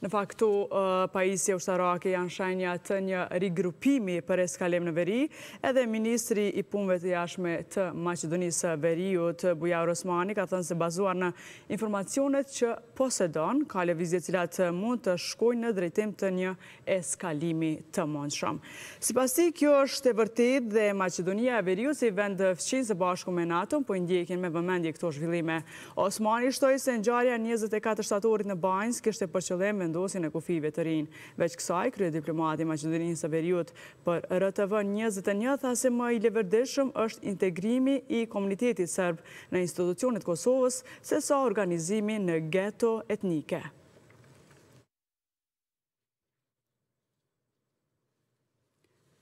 Në faktu, pajisje ushtarake janë shenja të një rigrupimi për eskalim në veri, edhe Ministri i punve të jashme të Macedonisë veriju të Bujar Osmani ka thënë se bazuar në informacionet që posedon, ka levizje cilat mund të shkojnë në drejtim të një eskalimi të mund shumë. Si pasi, kjo është e vërtit dhe Macedonia e Veriut si vend të fqinë se bashku me NATO, po ndjekin me vëmendje këto shvillime. Osmani shtoj se njarja 24 shtatorit në Bajnës kështë e përqëllim vendosin e kufive të rinë. Veç kësaj, krye diplomati Macedonin Saveriut për RTV 21, thasi më i leverdeshëm është integrimi i komunitetit sërbë në institucionit Kosovës, se sa organizimi në geto etnike.